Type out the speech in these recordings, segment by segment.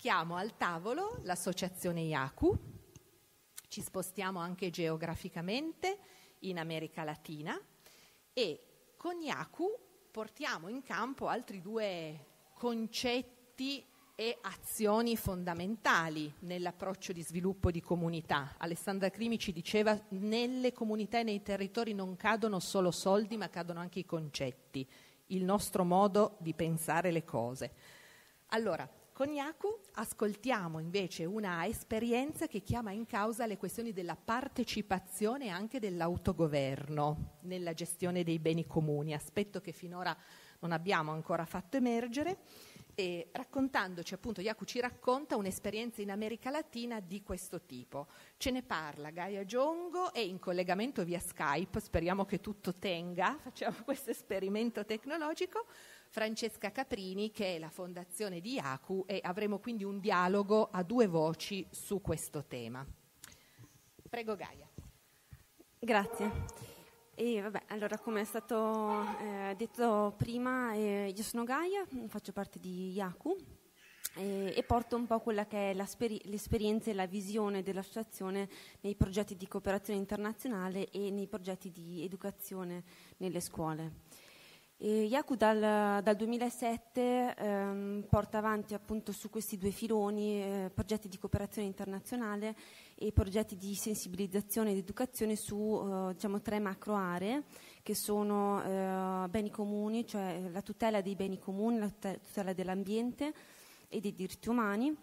Chiamo al tavolo l'associazione IACU, ci spostiamo anche geograficamente in America Latina e con IACU portiamo in campo altri due concetti e azioni fondamentali nell'approccio di sviluppo di comunità. Alessandra Crimi ci diceva nelle comunità e nei territori non cadono solo soldi, ma cadono anche i concetti, il nostro modo di pensare le cose. Allora, con Iacu ascoltiamo invece una esperienza che chiama in causa le questioni della partecipazione e anche dell'autogoverno nella gestione dei beni comuni, aspetto che finora non abbiamo ancora fatto emergere. E raccontandoci, appunto, Iacu ci racconta un'esperienza in America Latina di questo tipo. Ce ne parla Gaia Giongo e in collegamento via Skype, speriamo che tutto tenga, facciamo questo esperimento tecnologico. Francesca Caprini, che è la fondazione di IACU e avremo quindi un dialogo a due voci su questo tema. Prego Gaia. Grazie. E vabbè, allora come è stato eh, detto prima, eh, io sono Gaia, faccio parte di IACU e porto un po' quella che è l'esperienza e la visione dell'associazione nei progetti di cooperazione internazionale e nei progetti di educazione nelle scuole. E Yaku dal, dal 2007 ehm, porta avanti appunto su questi due filoni eh, progetti di cooperazione internazionale e progetti di sensibilizzazione ed educazione su eh, diciamo, tre macro aree che sono eh, beni comuni, cioè la tutela dei beni comuni, la tutela dell'ambiente e dei diritti umani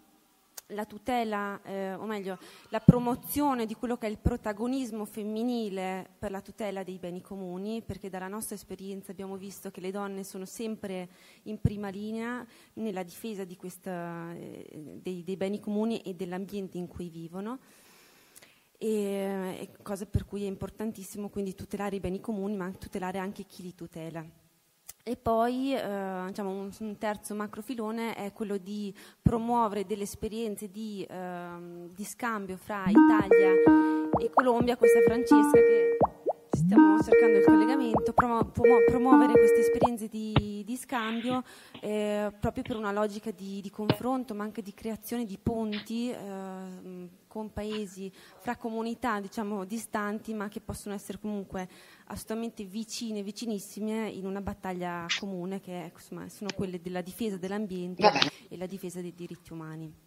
la tutela, eh, o meglio, la promozione di quello che è il protagonismo femminile per la tutela dei beni comuni, perché dalla nostra esperienza abbiamo visto che le donne sono sempre in prima linea nella difesa di questa, eh, dei, dei beni comuni e dell'ambiente in cui vivono. E, e eh, cosa per cui è importantissimo quindi tutelare i beni comuni, ma tutelare anche chi li tutela. E poi eh, diciamo, un, un, terzo macrofilone è quello di promuovere delle esperienze di, eh, di scambio fra Italia e Colombia. Questa Francesca che stiamo cercando il collegamento, promu- promuovere queste esperienze di, di scambio eh, proprio per una logica di, di, confronto, ma anche di creazione di ponti eh, con paesi, fra comunità diciamo distanti, ma che possono essere comunque assolutamente vicine, vicinissime in una battaglia comune che è, insomma, sono quelle della difesa dell'ambiente e la difesa dei diritti umani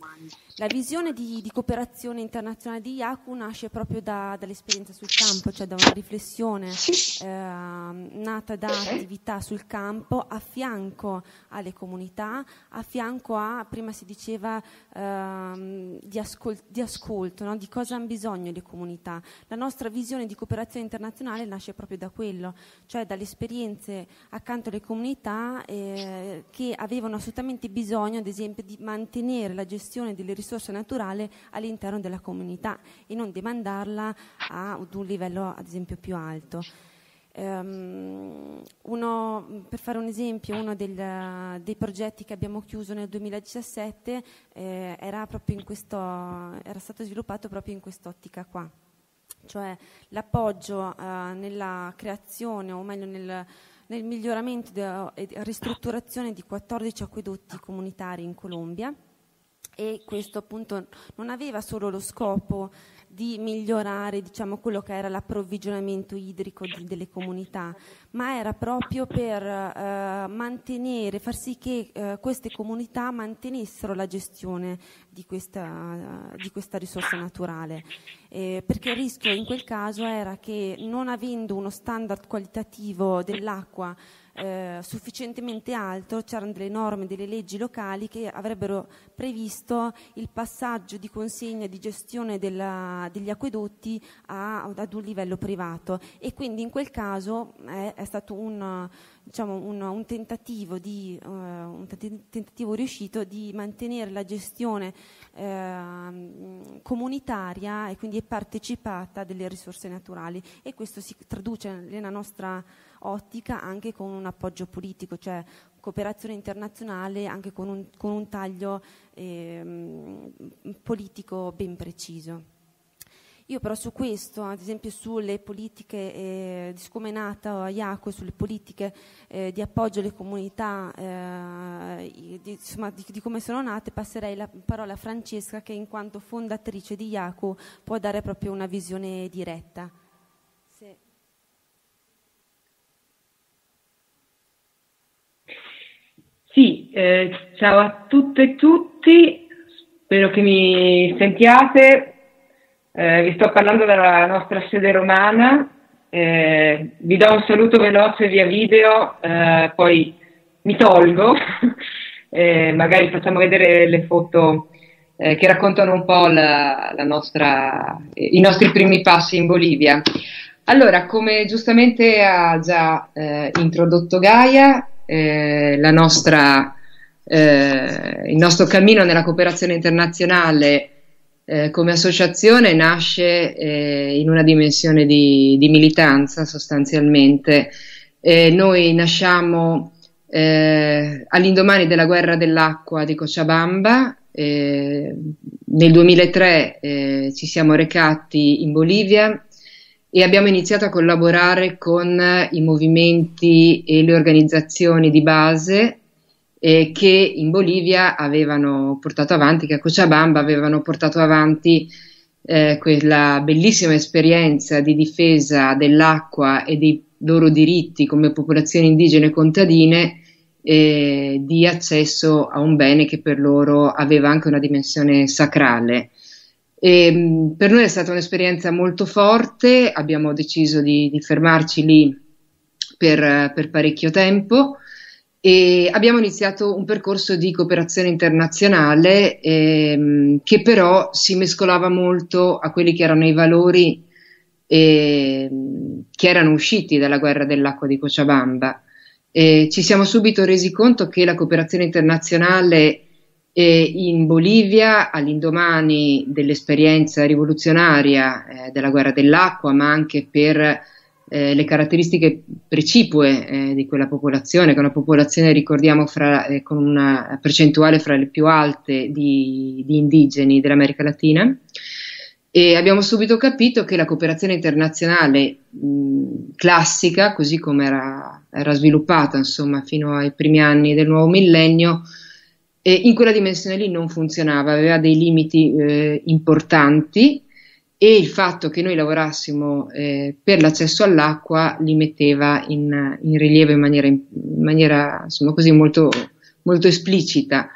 umani. La visione di, di cooperazione internazionale di IACU nasce proprio da, dall'esperienza sul campo, cioè da una riflessione eh, nata da attività sul campo a fianco alle comunità, a fianco a, prima si diceva, eh, di, ascol- di, ascolto, no? di cosa hanno bisogno le comunità. La nostra visione di cooperazione internazionale nasce proprio da quello, cioè dalle esperienze accanto alle comunità eh, che avevano assolutamente bisogno, ad esempio, di mantenere la gestione gestione delle risorse naturali all'interno della comunità e non demandarla ad un livello ad esempio più alto. Ehm, uno, per fare un esempio, uno del, dei progetti che abbiamo chiuso nel 2017 eh, era, questo, era stato sviluppato proprio in quest'ottica qua cioè l'appoggio eh, nella creazione o meglio nel, nel miglioramento e ristrutturazione di 14 acquedotti comunitari in Colombia e questo appunto non aveva solo lo scopo di migliorare diciamo, quello che era l'approvvigionamento idrico di, delle comunità, ma era proprio per eh, mantenere, far sì che eh, queste comunità mantenessero la gestione di questa, di questa risorsa naturale, eh, perché il rischio in quel caso era che non avendo uno standard qualitativo dell'acqua eh, sufficientemente alto, c'erano delle norme, delle leggi locali che avrebbero previsto il passaggio di consegna di gestione della, degli acquedotti a, ad un livello privato e quindi in quel caso è, eh, è stato un diciamo, un, un, tentativo di, uh, un, tentativo riuscito di mantenere la gestione uh, comunitaria e quindi partecipata delle risorse naturali e questo si traduce nella nostra ottica anche con un appoggio politico, cioè cooperazione internazionale anche con un, con un taglio eh, politico ben preciso. Io però su questo, ad esempio sulle politiche eh, di Scumenata o Iaco, e sulle politiche eh, di appoggio alle comunità, eh, di, insomma, di, di, come sono nate, passerei la parola a Francesca che in quanto fondatrice di Iaco può dare proprio una visione diretta. Sì. sì eh, ciao a tutte e tutti, spero che mi sentiate eh, vi sto parlando della nostra sede romana, eh, vi do un saluto veloce via video, eh, poi mi tolgo, eh, magari facciamo vedere le foto eh, che raccontano un po' la, la nostra, i nostri primi passi in Bolivia. Allora, come giustamente ha già eh, introdotto Gaia, la nostra, il nostro cammino nella cooperazione internazionale eh, come associazione nasce eh, in una dimensione di, di militanza sostanzialmente. Eh, noi nasciamo eh, all'indomani della guerra dell'acqua di Cochabamba. Eh, nel 2003 ci siamo recati in Bolivia e abbiamo iniziato a collaborare con i movimenti e le organizzazioni di base eh, che in Bolivia avevano portato avanti, che a Cochabamba avevano portato avanti eh, quella bellissima esperienza di difesa dell'acqua e dei loro diritti come popolazioni indigene e contadine eh, di accesso a un bene che per loro aveva anche una dimensione sacrale. E, per noi è stata un'esperienza molto forte, abbiamo deciso di, di fermarci lì per, per parecchio tempo e abbiamo iniziato un percorso di cooperazione internazionale ehm, che però si mescolava molto a quelli che erano i valori ehm, che erano usciti dalla guerra dell'acqua di Cochabamba. Eh, ci siamo subito resi conto che la cooperazione internazionale eh, in Bolivia, all'indomani dell'esperienza rivoluzionaria eh, della guerra dell'acqua, ma anche per eh, le caratteristiche precipue eh, di quella popolazione, che è una popolazione, ricordiamo, fra, eh, con una percentuale fra le più alte di, di, indigeni dell'America Latina. E abbiamo subito capito che la cooperazione internazionale mh, classica, così come era, era sviluppata insomma, fino ai primi anni del nuovo millennio, eh, in quella dimensione lì non funzionava, aveva dei limiti eh, importanti e il fatto che noi lavorassimo eh, per l'accesso all'acqua li metteva in, in rilievo in maniera, in maniera insomma, così molto, molto esplicita.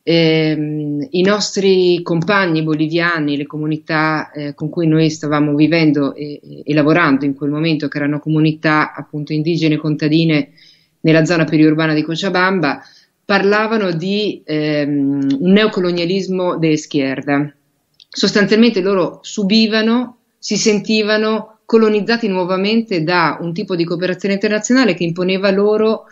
Eh, I nostri compagni boliviani, le comunità eh, con cui noi stavamo vivendo e, e, lavorando in quel momento, che erano comunità appunto indigene contadine nella zona periurbana di Cochabamba, parlavano di ehm, un neocolonialismo de schierda sostanzialmente loro subivano, si sentivano colonizzati nuovamente da un tipo di cooperazione internazionale che imponeva loro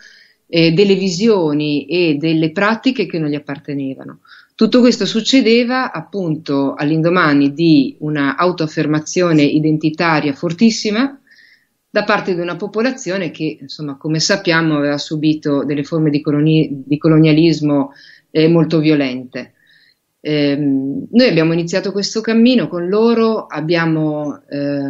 eh, delle visioni e delle pratiche che non gli appartenevano. Tutto questo succedeva appunto all'indomani di una autoaffermazione identitaria fortissima da parte di una popolazione che, insomma, come sappiamo, aveva subito delle forme di, coloni- di colonialismo eh, molto violente. Ehm, noi abbiamo iniziato questo cammino con loro, abbiamo eh,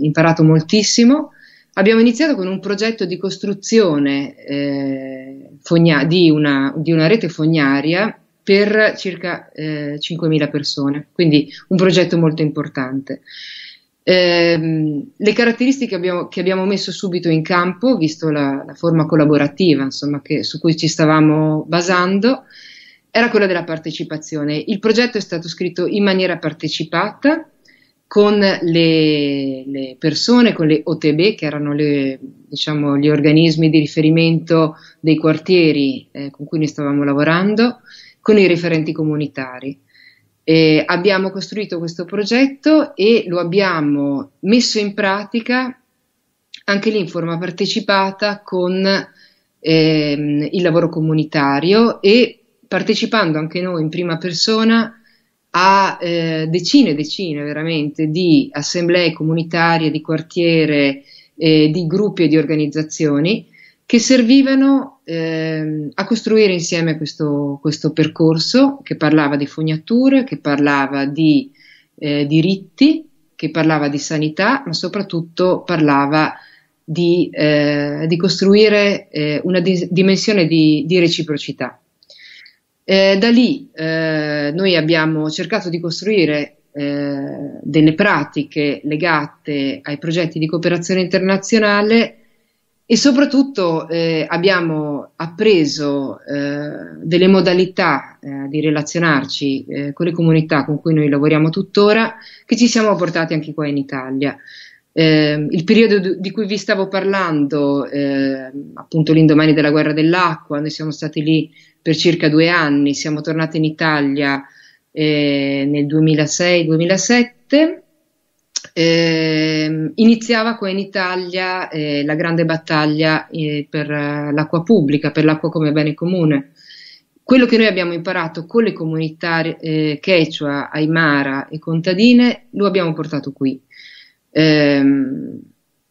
imparato moltissimo, abbiamo iniziato con un progetto di costruzione eh, fogna- di, una, di, una, rete fognaria per circa 5.000 eh, persone, quindi un progetto molto importante. Ehm, le caratteristiche abbiamo, che abbiamo messo subito in campo, visto la, la forma collaborativa insomma, che, su cui ci stavamo basando, era quella della partecipazione. Il progetto è stato scritto in maniera partecipata con le, le persone, con le OTB, che erano le, diciamo, gli organismi di riferimento dei quartieri eh, con cui ne stavamo lavorando, con i referenti comunitari. Eh, abbiamo costruito questo progetto e lo abbiamo messo in pratica anche lì in forma partecipata con ehm, il lavoro comunitario e partecipando anche noi in prima persona a eh, decine e decine veramente di assemblee comunitarie, di quartiere, eh, di gruppi e di organizzazioni che servivano eh, a costruire insieme questo, questo, percorso che parlava di fognature, che parlava di eh, diritti, che parlava di sanità, ma soprattutto parlava di, eh, di costruire eh, una di- dimensione di, di reciprocità. Eh, da lì eh, noi abbiamo cercato di costruire eh, delle pratiche legate ai progetti di cooperazione internazionale e soprattutto eh, abbiamo appreso eh, delle modalità eh, di relazionarci con le comunità con cui noi lavoriamo tuttora che ci siamo portati anche qua in Italia. Eh, il periodo di cui vi stavo parlando, eh, appunto l'indomani della guerra dell'acqua, noi siamo stati lì per circa due anni, siamo tornati in Italia eh, nel 2006-2007. Eh, iniziava qua in Italia eh, la grande battaglia eh, per eh, l'acqua pubblica, per l'acqua come bene comune. Quello che noi abbiamo imparato con le comunità eh, quechua, aymara e contadine lo abbiamo portato qui. Ehm,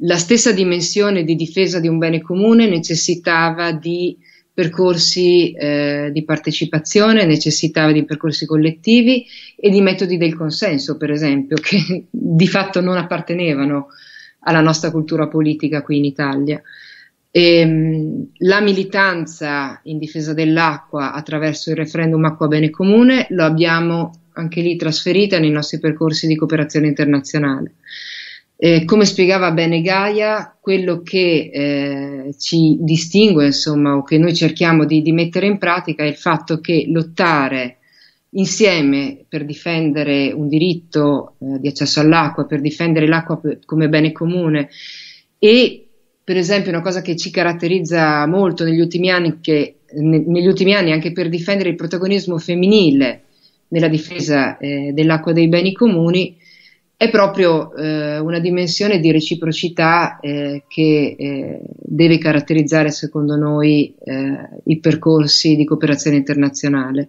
la stessa dimensione di difesa di un bene comune necessitava di percorsi eh, di partecipazione, necessitava di percorsi collettivi e di metodi del consenso, per esempio, che di fatto non appartenevano alla nostra cultura politica qui in Italia. E, ehm, la militanza in difesa dell'acqua attraverso il referendum Acqua Bene Comune lo abbiamo anche lì trasferita nei nostri percorsi di cooperazione internazionale. Eh, come spiegava bene Gaia, quello che eh, ci distingue, insomma, o che noi cerchiamo di, di, mettere in pratica è il fatto che lottare insieme per difendere un diritto eh, di accesso all'acqua, per difendere l'acqua come bene comune e per esempio una cosa che ci caratterizza molto negli ultimi anni, che, ne, negli ultimi anni anche per difendere il protagonismo femminile nella difesa eh, dell'acqua dei beni comuni, è proprio eh, una dimensione di reciprocità eh, che eh, deve caratterizzare, secondo noi, eh, i percorsi di cooperazione internazionale.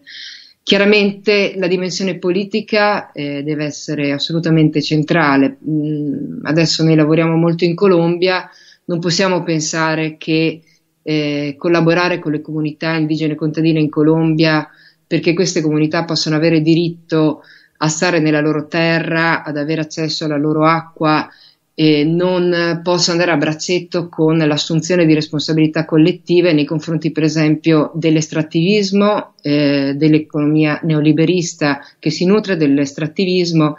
Chiaramente la dimensione politica eh, deve essere assolutamente centrale. Mm, adesso noi lavoriamo molto in Colombia, non possiamo pensare che eh, collaborare con le comunità indigene contadine in Colombia perché queste comunità possono avere diritto a stare nella loro terra, ad avere accesso alla loro acqua, eh, non possa andare a braccetto con l'assunzione di responsabilità collettive nei confronti, per esempio, dell'estrattivismo, eh, dell'economia neoliberista che si nutre dell'estrattivismo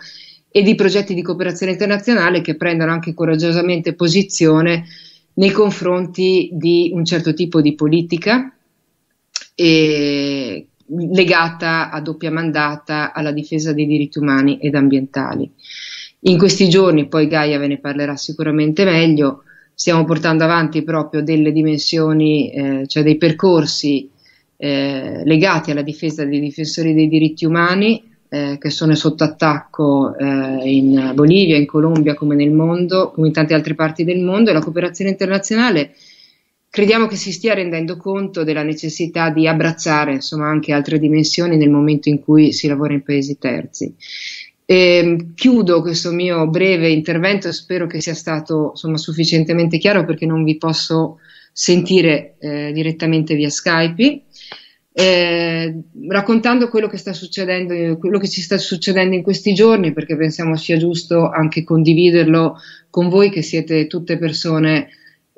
e di progetti di cooperazione internazionale che prendono anche coraggiosamente posizione nei confronti di un certo tipo di politica e legata a doppia mandata alla difesa dei diritti umani ed ambientali. In questi giorni, poi Gaia ve ne parlerà sicuramente meglio, stiamo portando avanti proprio delle dimensioni, eh, cioè dei percorsi eh, legati alla difesa dei difensori dei diritti umani eh, che sono sotto attacco eh, in Bolivia, in Colombia come nel mondo, come in tante altre parti del mondo e la cooperazione internazionale crediamo che si stia rendendo conto della necessità di abbracciare insomma, anche altre dimensioni nel momento in cui si lavora in paesi terzi. E ehm, chiudo questo mio breve intervento, spero che sia stato insomma, sufficientemente chiaro perché non vi posso sentire eh, direttamente via Skype. Eh, raccontando quello che, sta succedendo, quello che ci sta succedendo in questi giorni, perché pensiamo sia giusto anche condividerlo con voi che siete tutte persone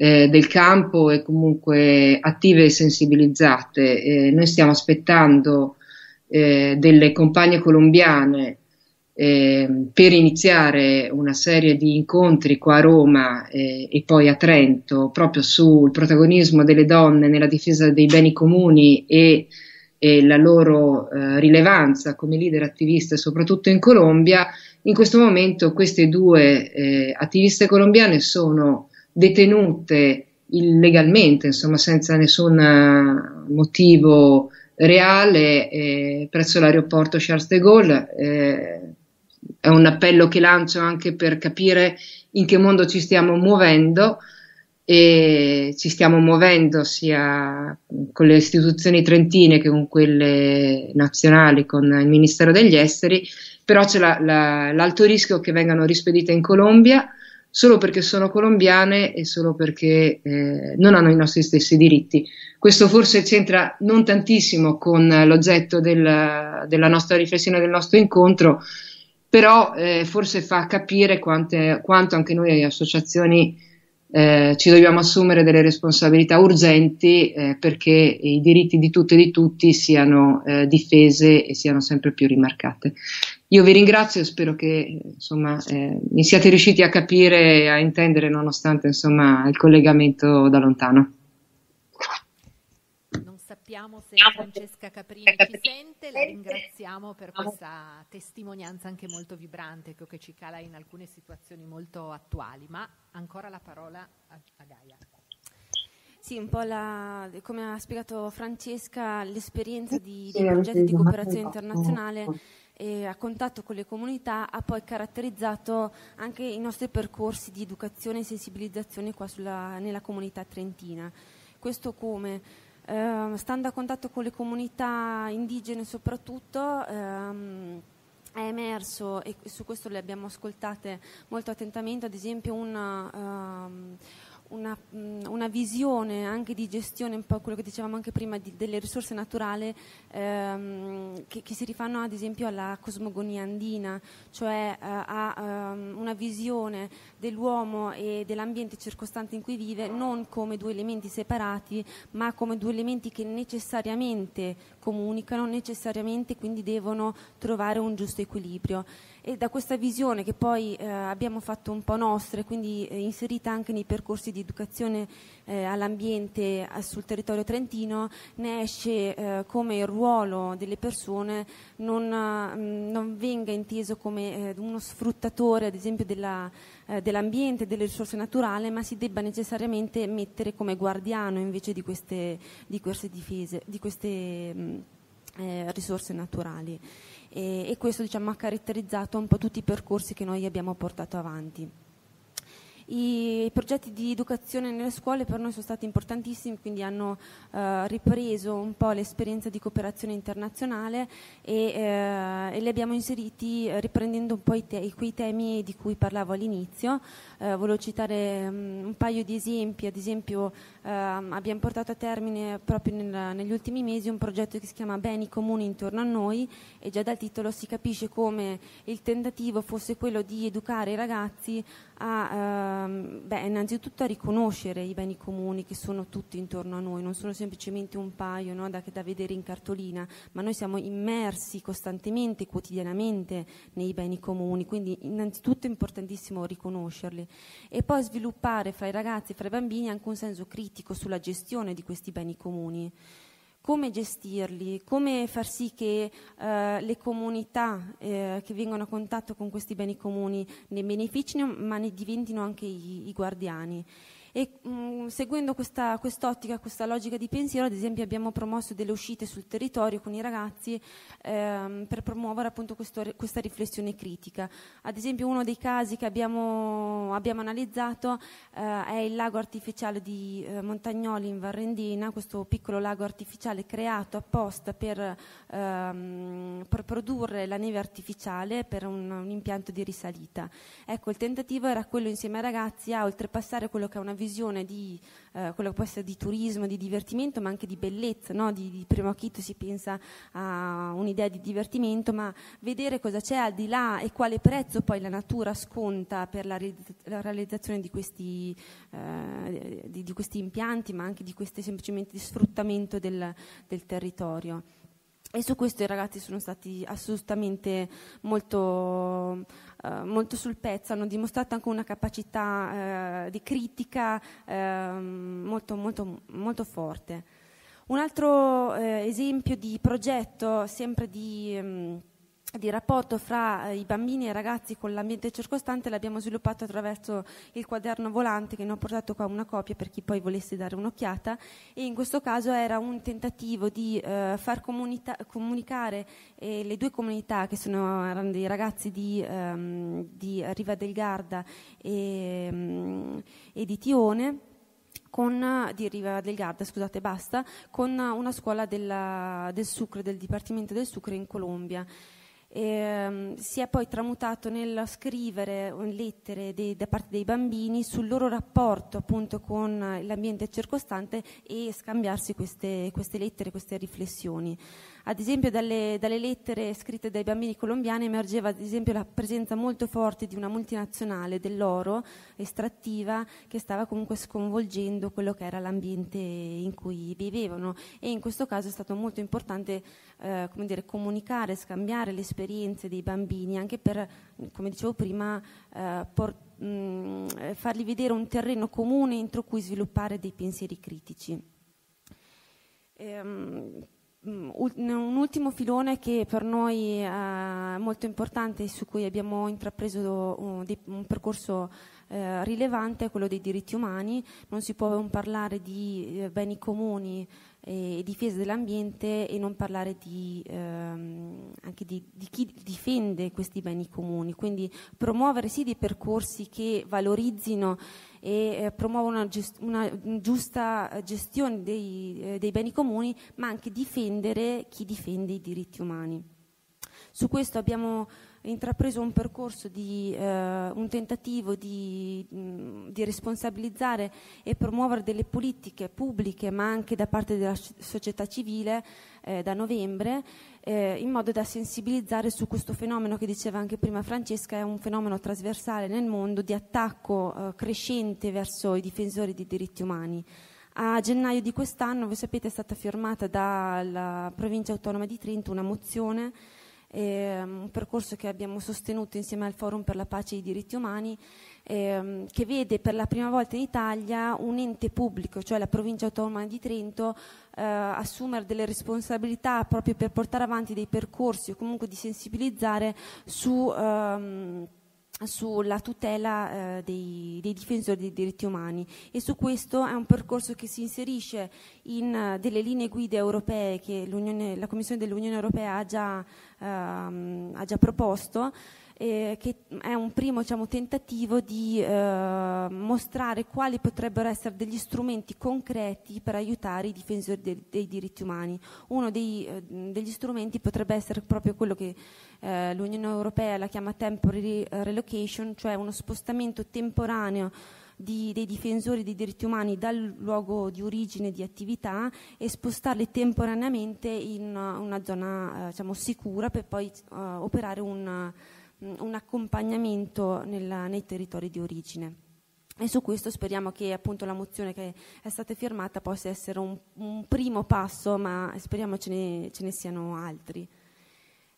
eh, del campo e comunque attive e sensibilizzate. Eh, noi stiamo aspettando eh, delle compagne colombiane eh, per iniziare una serie di incontri qua a Roma eh, e poi a Trento proprio sul protagonismo delle donne nella difesa dei beni comuni e, e la loro eh, rilevanza come leader attiviste soprattutto in Colombia. In questo momento queste due attiviste colombiane sono detenute illegalmente, insomma, senza nessun eh, motivo reale eh, presso l'aeroporto Charles de Gaulle. Eh, è un appello che lancio anche per capire in che mondo ci stiamo muovendo e ci stiamo muovendo sia con le istituzioni trentine che con quelle nazionali, con il Ministero degli Esteri, però c'è la, la, l'alto rischio che vengano rispedite in Colombia solo perché sono colombiane e solo perché eh, non hanno i nostri stessi diritti. Questo forse c'entra non tantissimo con l'oggetto del, della nostra riflessione, del nostro incontro, però eh, forse fa capire quante, quanto anche noi associazioni eh, ci dobbiamo assumere delle responsabilità urgenti eh, perché i diritti di tutte e di tutti siano eh, difese e siano sempre più rimarcate. Io vi ringrazio e spero che insomma, eh, mi siate riusciti a capire e a intendere nonostante insomma, il collegamento da lontano. Non sappiamo se Francesca Caprini ci sente, la ringraziamo per questa testimonianza anche molto vibrante che ci cala in alcune situazioni molto attuali, ma ancora la parola a Gaia. Sì, un po' la, come ha spiegato Francesca, l'esperienza di, dei progetti di cooperazione internazionale eh, a contatto con le comunità ha poi caratterizzato anche i nostri percorsi di educazione e sensibilizzazione qua sulla, nella comunità trentina. Questo come? Eh, stando a contatto con le comunità indigene soprattutto, ehm, è emerso, e su questo le abbiamo ascoltate molto attentamente, ad esempio un... Ehm, una, mm, una, visione anche di gestione, un po' quello che dicevamo anche prima, di, delle risorse naturali ehm, che, che, si rifanno ad esempio alla cosmogonia andina, cioè eh, a um, una visione dell'uomo e dell'ambiente circostante in cui vive non come due elementi separati, ma come due elementi che necessariamente comunicano, necessariamente quindi devono trovare un giusto equilibrio e da questa visione che poi eh, abbiamo fatto un po' nostra e quindi eh, inserita anche nei percorsi di educazione eh, all'ambiente sul territorio trentino ne esce eh, come il ruolo delle persone non, mh, mm, non venga inteso come eh, uno sfruttatore ad esempio della, eh, dell'ambiente, delle risorse naturali ma si debba necessariamente mettere come guardiano invece di queste, di queste difese, di queste mh, mm, risorse naturali e, e questo diciamo, ha caratterizzato un po' tutti i percorsi che noi abbiamo portato avanti. I, I, progetti di educazione nelle scuole per noi sono stati importantissimi, quindi hanno eh, ripreso un po' l'esperienza di cooperazione internazionale e, eh, e, li abbiamo inseriti eh, riprendendo un po' te quei temi di cui parlavo all'inizio. Eh, volevo citare mh, mm, un paio di esempi, ad esempio ehm, abbiamo portato a termine proprio nel, negli ultimi mesi un progetto che si chiama Beni comuni intorno a noi e già dal titolo si capisce come il tentativo fosse quello di educare i ragazzi a eh, Ehm, beh, innanzitutto a riconoscere i beni comuni che sono tutti intorno a noi, non sono semplicemente un paio no, da, da, vedere in cartolina, ma noi siamo immersi costantemente, quotidianamente nei beni comuni, quindi innanzitutto è importantissimo riconoscerli e poi sviluppare fra i ragazzi e fra i bambini anche un senso critico sulla gestione di questi beni comuni come gestirli, come far sì che eh, le comunità eh, che vengono a contatto con questi beni comuni ne beneficino ma ne diventino anche i, i guardiani. E mh, mm, seguendo questa, quest'ottica, questa logica di pensiero, ad esempio abbiamo promosso delle uscite sul territorio con i ragazzi ehm, per promuovere appunto questo, questa riflessione critica. Ad esempio uno dei casi che abbiamo, abbiamo analizzato eh, è il lago artificiale di eh, Montagnoli in Varrendina, questo piccolo lago artificiale creato apposta per, ehm, per produrre la neve artificiale per un, un impianto di risalita. Ecco, il tentativo era quello insieme ai ragazzi a oltrepassare quello che è una visione visione di eh, quello che può essere di turismo, di divertimento, ma anche di bellezza. No? Di, di, primo acchito si pensa a un'idea di divertimento, ma vedere cosa c'è al di là e quale prezzo poi la natura sconta per la, re- la realizzazione di questi, eh, di, di questi, impianti, ma anche di questi semplicemente di sfruttamento del, del territorio. E su questo i ragazzi sono stati assolutamente molto, eh, molto sul pezzo, hanno dimostrato anche una capacità eh, di critica eh, molto, molto, molto forte. Un altro eh, esempio di progetto, sempre di... Mh, ehm, di rapporto fra eh, i bambini e i ragazzi con l'ambiente circostante l'abbiamo sviluppato attraverso il quaderno volante che ne ho portato qua una copia per chi poi volesse dare un'occhiata e in questo caso era un tentativo di eh, far comunita- comunicare eh, le due comunità che sono, erano dei ragazzi di, ehm, di Riva del Garda e, ehm, e di Tione con, di Riva del Garda, scusate, basta, con una scuola della, del sucre, del Dipartimento del Sucre in Colombia eh, si è poi tramutato nel scrivere lettere dei, da parte dei bambini sul loro rapporto appunto con l'ambiente circostante e scambiarsi queste, queste lettere, queste riflessioni. Ad esempio dalle, dalle lettere scritte dai bambini colombiani emergeva ad esempio la presenza molto forte di una multinazionale dell'oro estrattiva che stava comunque sconvolgendo quello che era l'ambiente in cui vivevano e in questo caso è stato molto importante eh, come dire, comunicare, scambiare le esperienze dei bambini anche per, come dicevo prima, eh, portare Mh, mm, fargli vedere un terreno comune entro cui sviluppare dei pensieri critici. Ehm, Mm, un ultimo filone che per noi è eh, molto importante e su cui abbiamo intrapreso uh, un, percorso eh, rilevante è quello dei diritti umani. Non si può non parlare di eh, beni comuni e difesa dell'ambiente e non parlare di, ehm, anche di, di chi difende questi beni comuni. Quindi promuovere sì dei percorsi che valorizzino e eh, promuova una, gest- una, giusta gestione dei, eh, dei beni comuni, ma anche difendere chi difende i diritti umani. Su questo abbiamo intrapreso un percorso di eh, un tentativo di, di, responsabilizzare e promuovere delle politiche pubbliche ma anche da parte della società civile eh, da novembre eh, in modo da sensibilizzare su questo fenomeno che diceva anche prima Francesca è un fenomeno trasversale nel mondo di attacco eh, crescente verso i difensori dei diritti umani. A gennaio di quest'anno, voi sapete, è stata firmata dalla provincia autonoma di Trento una mozione eh, un percorso che abbiamo sostenuto insieme al Forum per la pace e i diritti umani, ehm, che vede per la prima volta in Italia un ente pubblico, cioè la provincia autonoma di Trento, eh, assumere delle responsabilità proprio per portare avanti dei percorsi o comunque di sensibilizzare su... Ehm, sulla tutela eh, dei, dei, difensori dei diritti umani e su questo è un percorso che si inserisce in uh, delle linee guida europee che la Commissione dell'Unione Europea ha già, uh, ha già proposto eh, che è un primo diciamo, tentativo di eh, mostrare quali potrebbero essere degli strumenti concreti per aiutare i difensori de- dei diritti umani. Uno dei, eh, degli strumenti potrebbe essere proprio quello che eh, l'Unione Europea la chiama temporary relocation, cioè uno spostamento temporaneo di, dei difensori dei diritti umani dal luogo di origine di attività e spostarli temporaneamente in una, una zona eh, diciamo, sicura per poi eh, operare un un accompagnamento nella, nei territori di origine. E su questo speriamo che appunto, la mozione che è stata firmata possa essere un, un primo passo, ma speriamo ce ne, ce ne siano altri.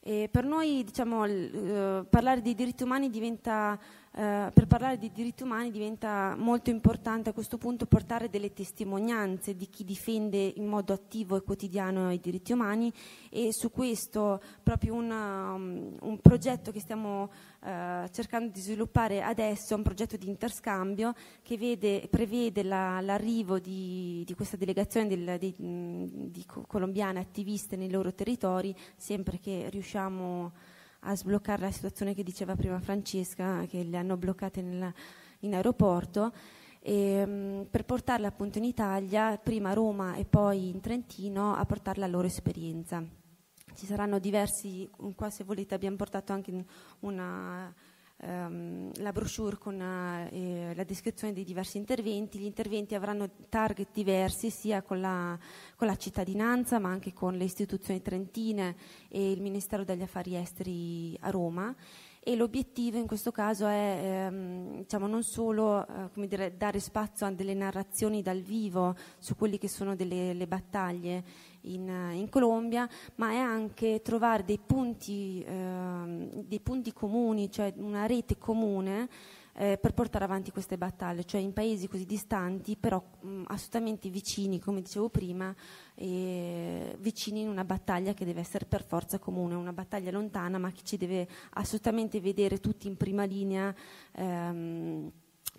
E per noi diciamo, l, eh, parlare di diritti umani diventa eh, per parlare di diritti umani diventa molto importante a questo punto portare delle testimonianze di chi difende in modo attivo e quotidiano i diritti umani e su questo proprio una, um, un progetto che stiamo eh, cercando di sviluppare adesso, è un progetto di interscambio che vede, prevede la, l'arrivo di, di, questa delegazione del, mm, di, di colombiane attiviste nei loro territori sempre che riusciamo a a sbloccare la situazione che diceva prima Francesca, che le hanno bloccate nella, in aeroporto, e, ehm, mh, per portarle appunto in Italia, prima a Roma e poi in Trentino, a portare la loro esperienza. Ci saranno diversi, qua se volete abbiamo portato anche una ehm, la brochure con eh, la descrizione dei diversi interventi. Gli interventi avranno target diversi sia con la, con la, cittadinanza ma anche con le istituzioni trentine e il Ministero degli Affari Esteri a Roma e l'obiettivo in questo caso è ehm, diciamo, non solo eh, dire, dare spazio a delle narrazioni dal vivo su quelle che sono delle, le battaglie in, eh, in, Colombia, ma è anche trovare dei punti, ehm, dei punti comuni, cioè una rete comune eh, per portare avanti queste battaglie, cioè in paesi così distanti, però mh, mm, assolutamente vicini, come dicevo prima, eh, vicini in una battaglia che deve essere per forza comune, una battaglia lontana ma che ci deve assolutamente vedere tutti in prima linea. Ehm,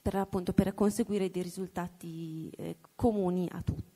per, appunto, per conseguire dei risultati eh, comuni a tutti.